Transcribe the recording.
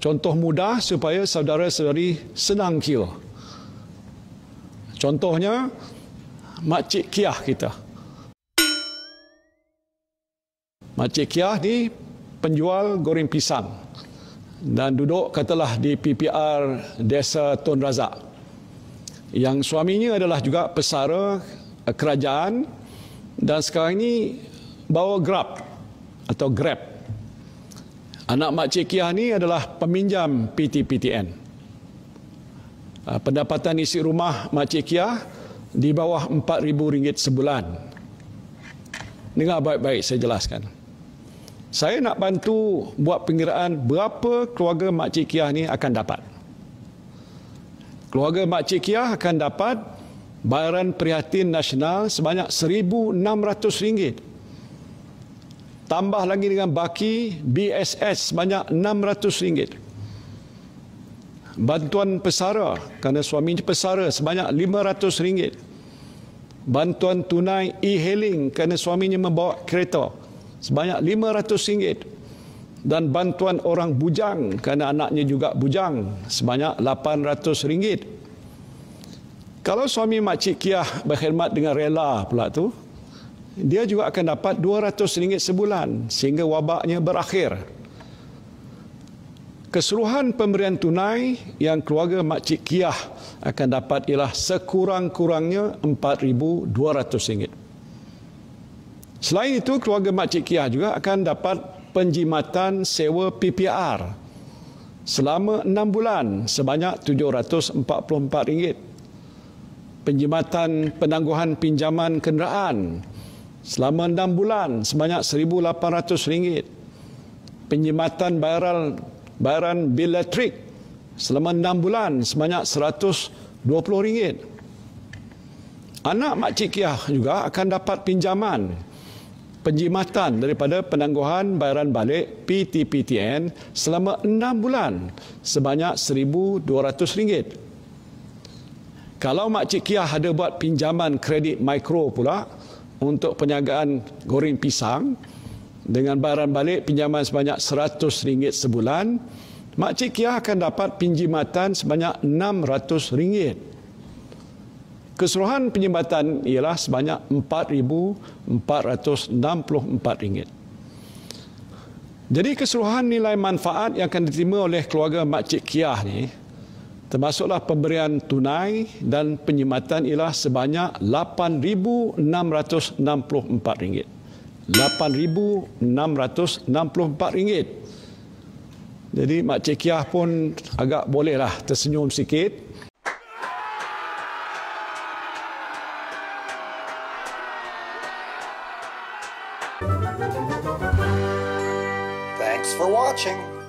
Contoh mudah supaya saudara-saudari senang kira. Contohnya, Makcik Kiah kita. Makcik Kiah ni penjual goreng pisang dan duduk katalah di PPR Desa Tun Razak. Yang suaminya adalah juga pesara kerajaan dan sekarang ini bawa Grab atau Grab. Anak Mak Cekiah ni adalah peminjam PTPTN. Ah, pendapatan isi rumah Mak Cekiah di bawah RM4,000 sebulan. Dengar baik-baik saya jelaskan. Saya nak bantu buat pengiraan berapa keluarga Mak Cekiah ni akan dapat. Keluarga Mak Cekiah akan dapat bayaran prihatin nasional sebanyak RM1,600 Tambah lagi dengan baki BSS banyak RM600. Bantuan pesara kerana suami pesara sebanyak RM500. Bantuan tunai e-hailing kerana suaminya membawa kereta sebanyak RM500. Dan bantuan orang bujang kerana anaknya juga bujang sebanyak RM800. Kalau suami makcik Kiah berkhidmat dengan rela pula tu, dia juga akan dapat RM200 sebulan sehingga wabaknya berakhir. Keseluruhan pemberian tunai yang keluarga Makcik Kiah akan dapat ialah sekurang-kurangnya RM4,200. Selain itu, keluarga Makcik Kiah juga akan dapat penjimatan sewa PPR selama enam bulan sebanyak RM744. Penjimatan penangguhan pinjaman kenderaan selama enam bulan sebanyak RM1,800. Penjimatan bayaran, bayaran bil elektrik selama enam bulan sebanyak RM120. Anak Makcik Kiah juga akan dapat pinjaman penjimatan daripada penangguhan bayaran balik PTPTN selama enam bulan sebanyak RM1,200. Kalau Makcik Kiah ada buat pinjaman kredit mikro pula, untuk penyagaan goreng pisang dengan bayaran balik pinjaman sebanyak RM100 sebulan, Makcik Kiah akan dapat pinjimatan sebanyak RM600. Keseluruhan penyembatan ialah sebanyak RM4,464. Jadi keseluruhan nilai manfaat yang akan diterima oleh keluarga Makcik Kiah ni termasuklah pemberian tunai dan penyematan ialah sebanyak RM8,664. RM8,664. Jadi Mak Cik Kiah pun agak bolehlah tersenyum sikit. Thanks for watching.